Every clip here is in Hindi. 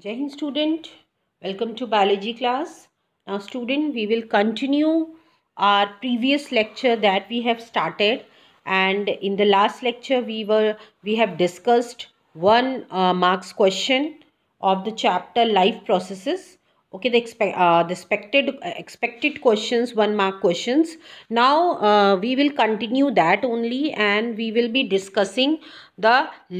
Jai Hind student, welcome to biology class. Now student, we will continue our previous lecture that we have started and in the last lecture we were we have discussed one uh, marks question of the chapter life processes okay the expe uh, the expected uh, expected questions one mark questions now uh, we will continue that only and we will be discussing the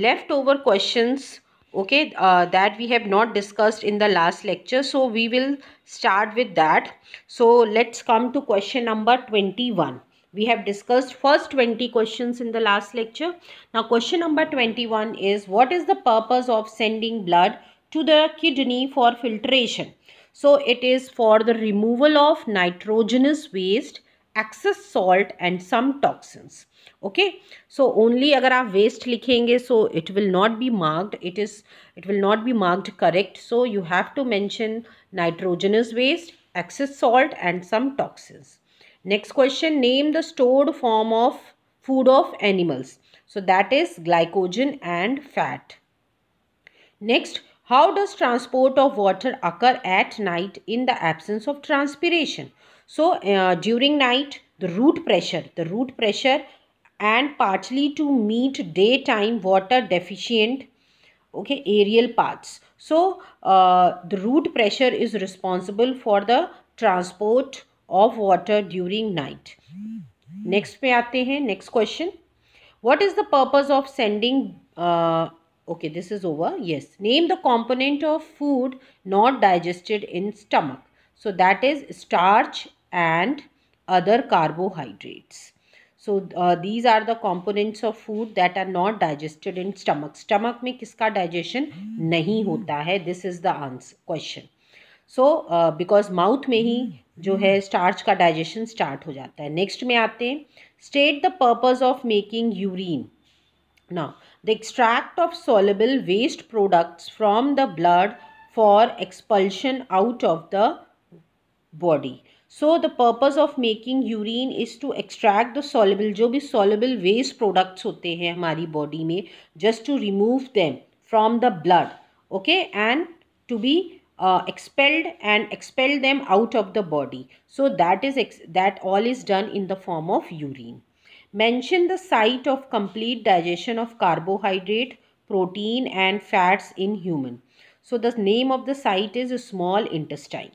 leftover questions okay uh, that we have not discussed in the last lecture so we will start with that so let's come to question number 21 we have discussed first 20 questions in the last lecture now question number 21 is what is the purpose of sending blood to the kidney for filtration so it is for the removal of nitrogenous waste excess salt and some toxins okay so only agar आप waste लिखेंगे so it will not be marked it is it will not be marked correct so you have to mention nitrogenous waste excess salt and some toxins next question name the stored form of food of animals so that is glycogen and fat next how does transport of water occur at night in the absence of transpiration so uh, during night, the root pressure, the root pressure and partly to meet daytime water deficient okay aerial parts. So uh, the root pressure is responsible for the transport of water during night. Next पे आते next question. What is the purpose of sending uh, okay this is over yes name the component of food not digested in stomach so that is starch and other carbohydrates. So uh, these are the components of food that are not digested in stomach. Stomach mein kiska digestion nahi hota hai This is the answer question. So uh, because mouth mein hi जो है starch का digestion start हो जाता है Next में आते हैं State the purpose of making urine. Now the extract of soluble waste products from the blood for expulsion out of the body. So the purpose of making urine is to extract the soluble जो भी सॉलेबल वेस्ट प्रोडक्ट्स होते हैं हमारी बॉडी में just to remove them from the blood okay and to be expelled and expelled them out of the body so that is that all is done in the form of urine mention the site of complete digestion of carbohydrate protein and fats in human so the name of the site is small intestine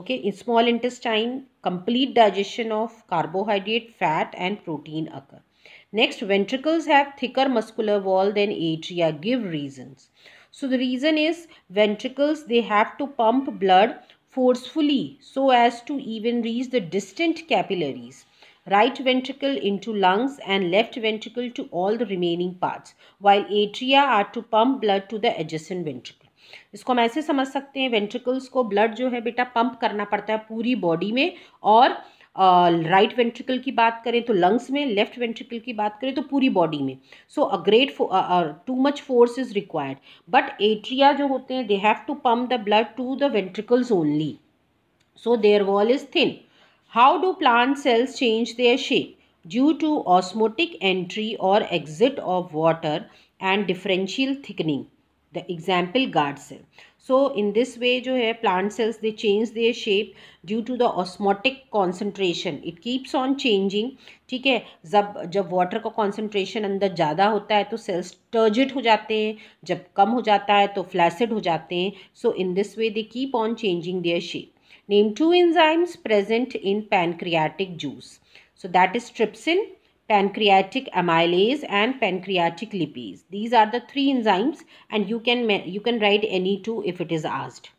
okay in small intestine complete digestion of carbohydrate fat and protein occur next ventricles have thicker muscular wall than atria give reasons so the reason is ventricles they have to pump blood forcefully so as to even reach the distant capillaries right ventricle into lungs and left ventricle to all the remaining parts while atria are to pump blood to the adjacent ventricle इसको हम ऐसे समझ सकते हैं वेंट्रिकल्स को ब्लड जो है बेटा पंप करना पड़ता है पूरी बॉडी में और राइट uh, वेंट्रिकल right की बात करें तो लंग्स में लेफ्ट वेंट्रिकल की बात करें तो पूरी बॉडी में so a great too much force is required but atria जो होते हैं they have to pump the blood to the ventricles only so their wall is thin how do plant cells change their shape due to osmotic entry और exit of water and differential thickening the example guard cell so in this way जो है plant cells they change their shape due to the osmotic concentration it keeps on changing ठीक है जब जब वाटर का कॉन्सेंट्रेशन अंदर ज़्यादा होता है तो सेल्स टर्जिट हो जाते हैं जब कम हो जाता है तो फ्लैसिड हो जाते हैं so in this way they keep on changing their shape name two enzymes present in pancreatic juice so that is trypsin pancreatic amylase and pancreatic lipase. These are the three enzymes and you can, you can write any two if it is asked.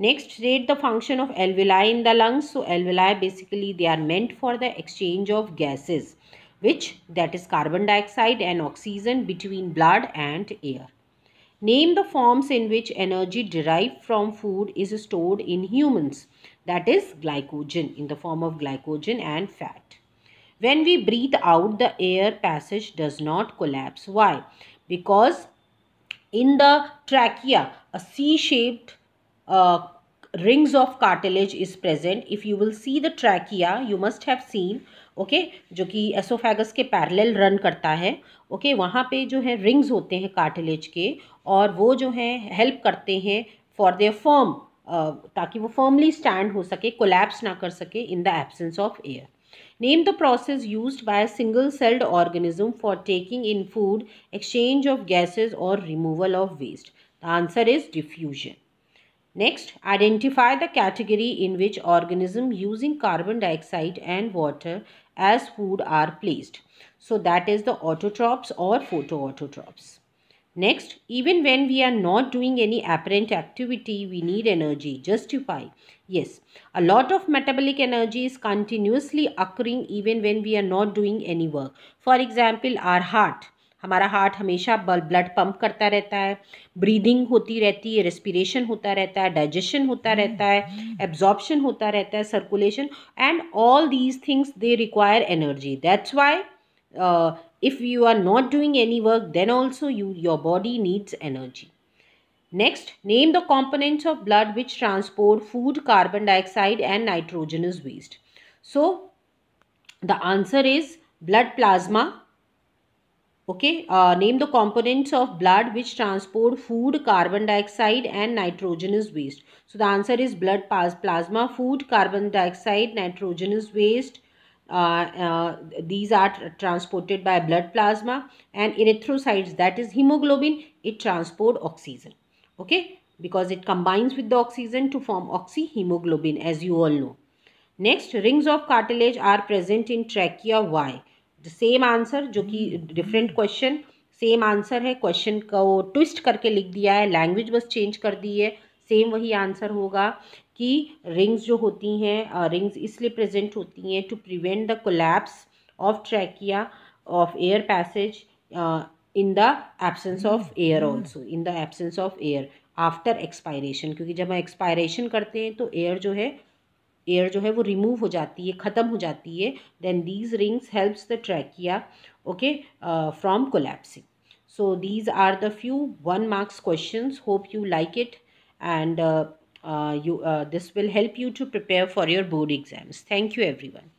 Next, rate the function of alveoli in the lungs. So, alveoli basically they are meant for the exchange of gases which that is carbon dioxide and oxygen between blood and air. Name the forms in which energy derived from food is stored in humans that is glycogen in the form of glycogen and fat. When we breathe out, the air passage does not collapse. Why? Because in the trachea, a C-shaped uh, rings of cartilage is present. If you will see the trachea, you must have seen okay okay, जो कि एसोफेगस के पैरेलल रन करता है ओके okay, वहाँ पे जो है रिंग्स होते हैं कार्टिलेज के और वो जो है हेल्प करते हैं फॉर देयर फॉर्म ताकि वो फर्मली स्टैंड हो सके कोलैप्स ना कर सके in the absence of air Name the process used by a single-celled organism for taking in food, exchange of gases or removal of waste. The answer is diffusion. Next, identify the category in which organisms using carbon dioxide and water as food are placed. So that is the autotrophs or photoautotrophs. Next, even when we are not doing any apparent activity, we need energy. Justify. Yes, a lot of metabolic energy is continuously occurring even when we are not doing any work. For example, our heart. हमारा हार्ट हमेशा ब्लड पंप करता रहता है ब्रीदिंग होती रहती है रेस्पिरेशन होता रहता है डाइजेशन होता रहता है एब्जॉर्प्शन होता रहता है circulation and all these things they require energy that's why if you are not doing any work then also you your body needs energy next name the components of blood which transport food carbon dioxide and nitrogenous waste so the answer is blood plasma okay uh, name the components of blood which transport food carbon dioxide and nitrogenous waste so the answer is blood plasma food carbon dioxide nitrogenous waste these are transported by blood plasma and erythrocytes that is hemoglobin it transport oxygen okay because it combines with the oxygen to form oxyhemoglobin as you all know. Next rings of cartilage are present in trachea why? The same answer jo ki different question same answer है क्वेश्चन को ट्विस्ट करके लिख दिया है लैंग्वेज बस चेंज कर दी है सेम वही आंसर होगा कि रिंग्स जो होती हैं रिंग्स इसलिए प्रेजेंट होती हैं to prevent the collapse of trachea of air passage in the absence of air also in the absence of air after expiration क्योंकि जब हम एक्सपायरेशन करते हैं तो एयर जो है एयर जो है वो रिमूव हो जाती है ख़त्म हो जाती है then these rings helps the trachea okay from collapsing so these are the few one marks questions hope you like it and uh, Uh, you, uh, this will help you to prepare for your board exams. Thank you everyone.